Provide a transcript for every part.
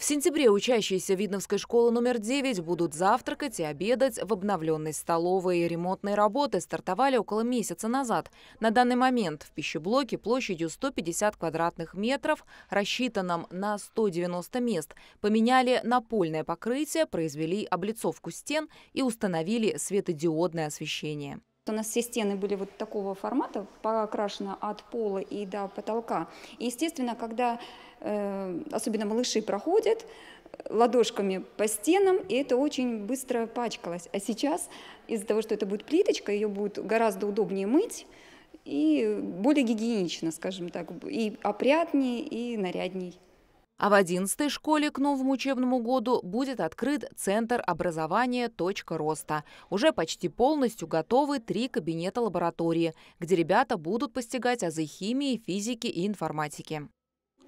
В сентябре учащиеся Видновской школы номер 9 будут завтракать и обедать в обновленной столовой. Ремонтные работы стартовали около месяца назад. На данный момент в пищеблоке площадью 150 квадратных метров, рассчитанном на 190 мест, поменяли напольное покрытие, произвели облицовку стен и установили светодиодное освещение у нас все стены были вот такого формата, покрашено от пола и до потолка. И, естественно, когда э, особенно малыши проходят, э, ладошками по стенам, и это очень быстро пачкалось. А сейчас из-за того, что это будет плиточка, ее будет гораздо удобнее мыть и более гигиенично, скажем так, и опрятнее, и нарядней. А в 11 школе к новому учебному году будет открыт Центр образования «Точка роста». Уже почти полностью готовы три кабинета лаборатории, где ребята будут постигать азы химии, физики и информатики.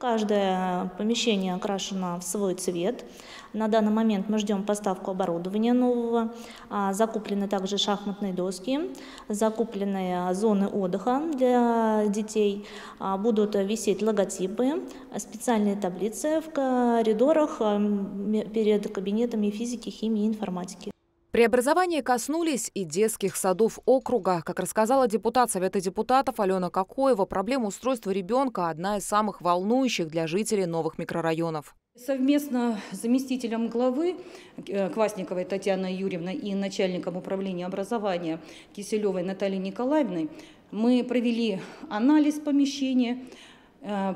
Каждое э, помещение окрашено в свой цвет. На данный момент мы ждем поставку оборудования нового. А, закуплены также шахматные доски, закуплены э, зоны отдыха для детей. А, будут висеть логотипы, специальные таблицы в коридорах э, перед кабинетами физики, химии и информатики. Преобразования коснулись и детских садов округа. Как рассказала депутат Совета депутатов Алена Кокоева, проблема устройства ребенка – одна из самых волнующих для жителей новых микрорайонов. Совместно с заместителем главы э, Квасниковой Татьяной Юрьевной и начальником управления образования Киселевой Натальей Николаевной мы провели анализ помещения, э,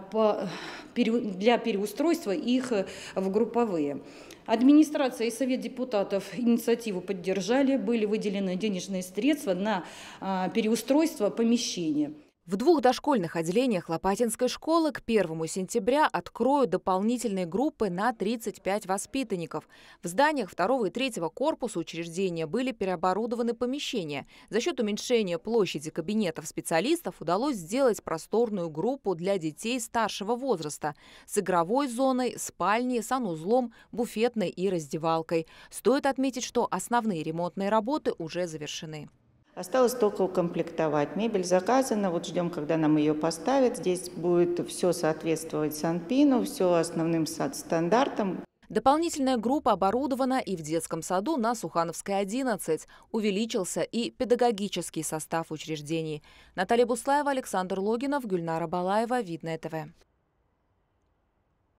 для переустройства их э, в групповые. Администрация и Совет депутатов инициативу поддержали, были выделены денежные средства на а, переустройство помещения. В двух дошкольных отделениях Лопатинской школы к 1 сентября откроют дополнительные группы на 35 воспитанников. В зданиях второго и третьего корпуса учреждения были переоборудованы помещения. За счет уменьшения площади кабинетов специалистов удалось сделать просторную группу для детей старшего возраста с игровой зоной, спальней, санузлом, буфетной и раздевалкой. Стоит отметить, что основные ремонтные работы уже завершены. Осталось только укомплектовать. Мебель заказана, вот ждем, когда нам ее поставят. Здесь будет все соответствовать Санпину, все основным стандартам. Дополнительная группа оборудована и в детском саду на Сухановской 11. Увеличился и педагогический состав учреждений. Наталья Буслаева, Александр Логинов, Гюльнара Балаева, Видное ТВ.